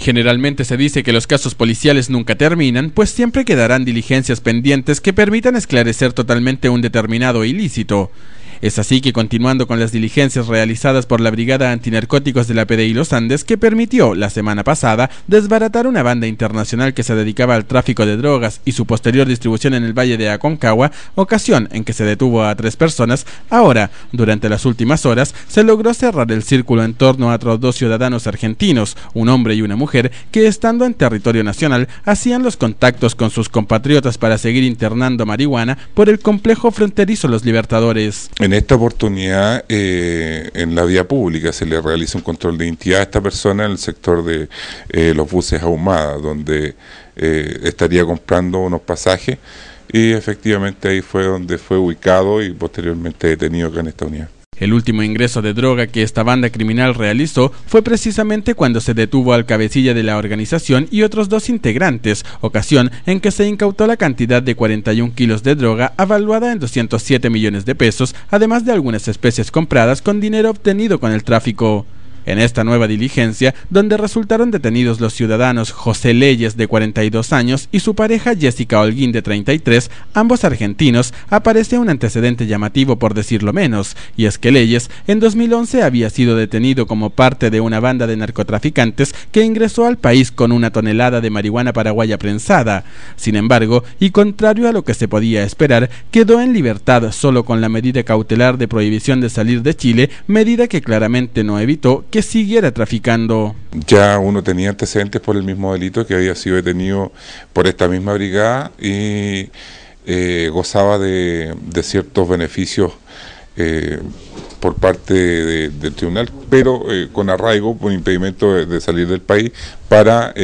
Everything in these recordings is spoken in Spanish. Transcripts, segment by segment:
Generalmente se dice que los casos policiales nunca terminan, pues siempre quedarán diligencias pendientes que permitan esclarecer totalmente un determinado ilícito. Es así que continuando con las diligencias realizadas por la Brigada Antinarcóticos de la PDI Los Andes, que permitió la semana pasada desbaratar una banda internacional que se dedicaba al tráfico de drogas y su posterior distribución en el Valle de Aconcagua, ocasión en que se detuvo a tres personas, ahora, durante las últimas horas, se logró cerrar el círculo en torno a otros dos ciudadanos argentinos, un hombre y una mujer, que estando en territorio nacional hacían los contactos con sus compatriotas para seguir internando marihuana por el complejo fronterizo Los Libertadores. En esta oportunidad, eh, en la vía pública, se le realiza un control de identidad a esta persona en el sector de eh, los buses ahumadas, donde eh, estaría comprando unos pasajes y efectivamente ahí fue donde fue ubicado y posteriormente detenido acá en esta unidad. El último ingreso de droga que esta banda criminal realizó fue precisamente cuando se detuvo al cabecilla de la organización y otros dos integrantes, ocasión en que se incautó la cantidad de 41 kilos de droga avaluada en 207 millones de pesos, además de algunas especies compradas con dinero obtenido con el tráfico. En esta nueva diligencia, donde resultaron detenidos los ciudadanos José Leyes de 42 años y su pareja Jessica Holguín de 33, ambos argentinos, aparece un antecedente llamativo por decirlo menos, y es que Leyes en 2011 había sido detenido como parte de una banda de narcotraficantes que ingresó al país con una tonelada de marihuana paraguaya prensada. Sin embargo, y contrario a lo que se podía esperar, quedó en libertad solo con la medida cautelar de prohibición de salir de Chile, medida que claramente no evitó que siguiera traficando. Ya uno tenía antecedentes por el mismo delito que había sido detenido por esta misma brigada y eh, gozaba de, ciertos beneficios eh, por parte del tribunal, pero eh, con arraigo, por impedimento de, salir del país para...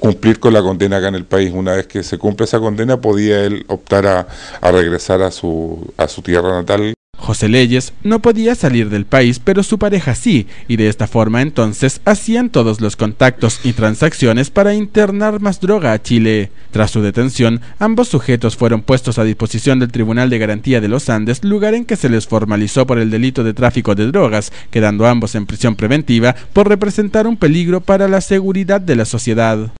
cumplir con la condena acá en el país. Una vez que se cumple esa condena, podía él optar a, a regresar a su, a su tierra natal. José Leyes no podía salir del país, pero su pareja sí, y de esta forma entonces hacían todos los contactos y transacciones para internar más droga a Chile. Tras su detención, ambos sujetos fueron puestos a disposición del Tribunal de Garantía de los Andes, lugar en que se les formalizó por el delito de tráfico de drogas, quedando ambos en prisión preventiva por representar un peligro para la seguridad de la sociedad.